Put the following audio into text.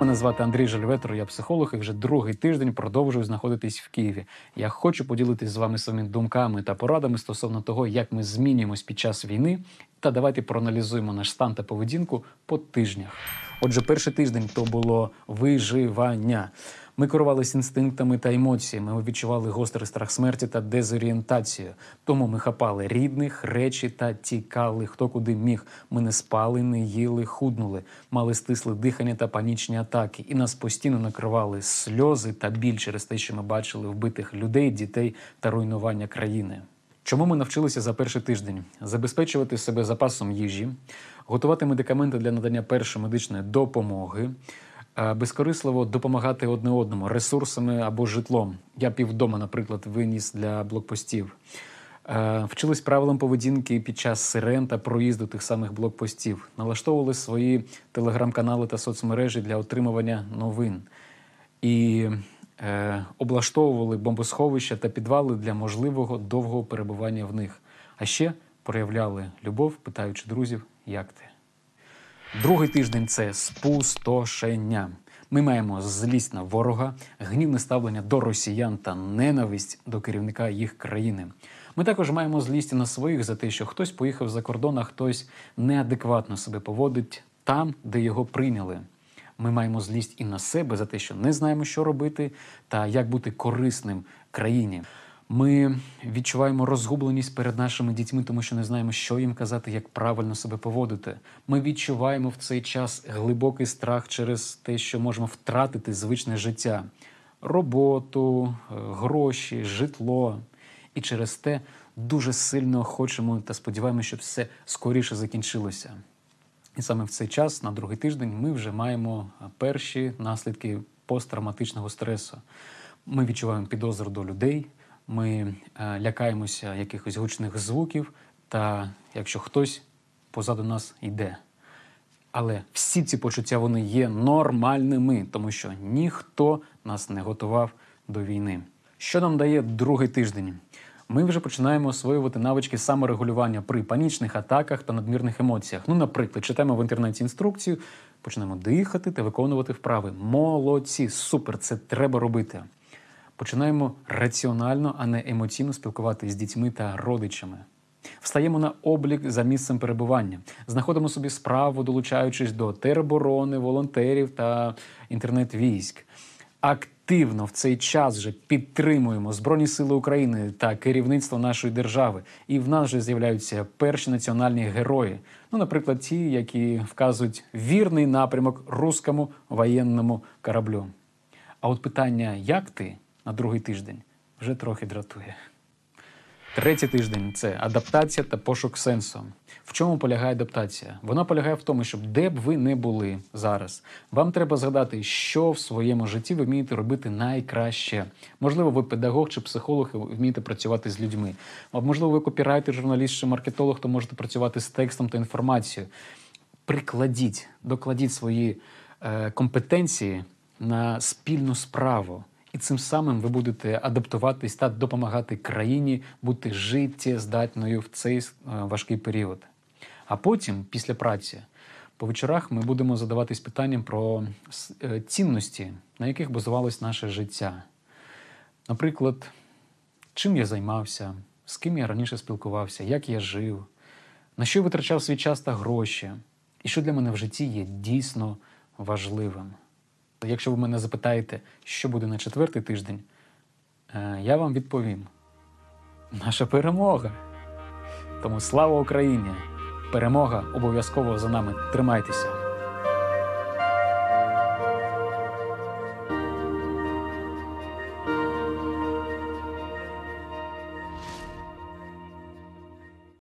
Мене звати Андрій Жальветр, я психолог і вже другий тиждень продовжую знаходитись в Києві. Я хочу поділитись з вами своїми думками та порадами стосовно того, як ми змінюємось під час війни. Та давайте проаналізуємо наш стан та поведінку по тижнях. Отже, перший тиждень то було виживання. Ми керувалися інстинктами та емоціями. Ми відчували гострий страх смерті та дезорієнтацію. Тому ми хапали рідних, речі та тікали, хто куди міг. Ми не спали, не їли, худнули, мали стисле дихання та панічні атаки. І нас постійно накривали сльози та біль через те, що ми бачили вбитих людей, дітей та руйнування країни. Чому ми навчилися за перший тиждень забезпечувати себе запасом їжі, готувати медикаменти для надання першої медичної допомоги, Е, безкорисливо допомагати одне одному ресурсами або житлом. Я півдома, наприклад, виніс для блокпостів. Е, вчились правилам поведінки під час сирен та проїзду тих самих блокпостів, налаштовували свої телеграм-канали та соцмережі для отримування новин і е, облаштовували бомбосховища та підвали для можливого довгого перебування в них. А ще проявляли любов, питаючи друзів, як ти. Другий тиждень це спустошення. Ми маємо злість на ворога, гнівне ставлення до росіян та ненависть до керівника їх країни. Ми також маємо злість на своїх за те, що хтось поїхав за кордон, а хтось неадекватно себе поводить там, де його прийняли. Ми маємо злість і на себе за те, що не знаємо, що робити, та як бути корисним країні. Ми відчуваємо розгубленість перед нашими дітьми, тому що не знаємо, що їм казати, як правильно себе поводити. Ми відчуваємо в цей час глибокий страх через те, що можемо втратити звичне життя, роботу, е, гроші, житло. І через те дуже сильно хочемо та сподіваємося, щоб все скоріше закінчилося. І саме в цей час, на другий тиждень, ми вже маємо е, перші наслідки посттравматичного стресу. Ми відчуваємо підозру до людей ми е, лякаємося якихось гучних звуків, та якщо хтось позаду нас йде. Але всі ці почуття вони є нормальними, тому що ніхто нас не готував до війни. Що нам дає другий тиждень? Ми вже починаємо освоювати навички саморегулювання при панічних атаках та надмірних емоціях. Ну, наприклад, читаємо в інтернеті інструкцію, почнемо дихати та виконувати вправи. Молодці, супер, це треба робити починаємо раціонально, а не емоційно спілкуватися з дітьми та родичами. Встаємо на облік за місцем перебування, знаходимо собі справу, долучаючись до тероборони, волонтерів та інтернет-військ. Активно в цей час же підтримуємо Збройні Сили України та керівництво нашої держави. І в нас же з'являються перші національні герої. Ну, наприклад, ті, які вказують вірний напрямок рускому воєнному кораблю. А от питання як ти? на другий тиждень вже трохи дратує. Третій тиждень це адаптація та пошук сенсу. В чому полягає адаптація? Вона полягає в тому, щоб де б ви не були зараз, вам треба згадати, що в своєму житті ви вмієте робити найкраще. Можливо, ви педагог чи психолог і вмієте працювати з людьми. А можливо, ви копірайтер, журналіст чи маркетолог, то можете працювати з текстом та інформацією. Прикладіть, докладіть свої е, компетенції на спільну справу. І цим самим ви будете адаптуватись та допомагати країні бути життєздатною в цей е, важкий період. А потім, після праці, по вечорах ми будемо задаватись питанням про е, цінності, на яких базувалось наше життя. Наприклад, чим я займався, з ким я раніше спілкувався, як я жив, на що витрачав свій час та гроші, і що для мене в житті є дійсно важливим. Тобто, якщо ви мене запитаєте, що буде на четвертий тиждень, е, я вам відповім: наша перемога. Тому слава Україні! Перемога обов'язково за нами. Тримайтеся!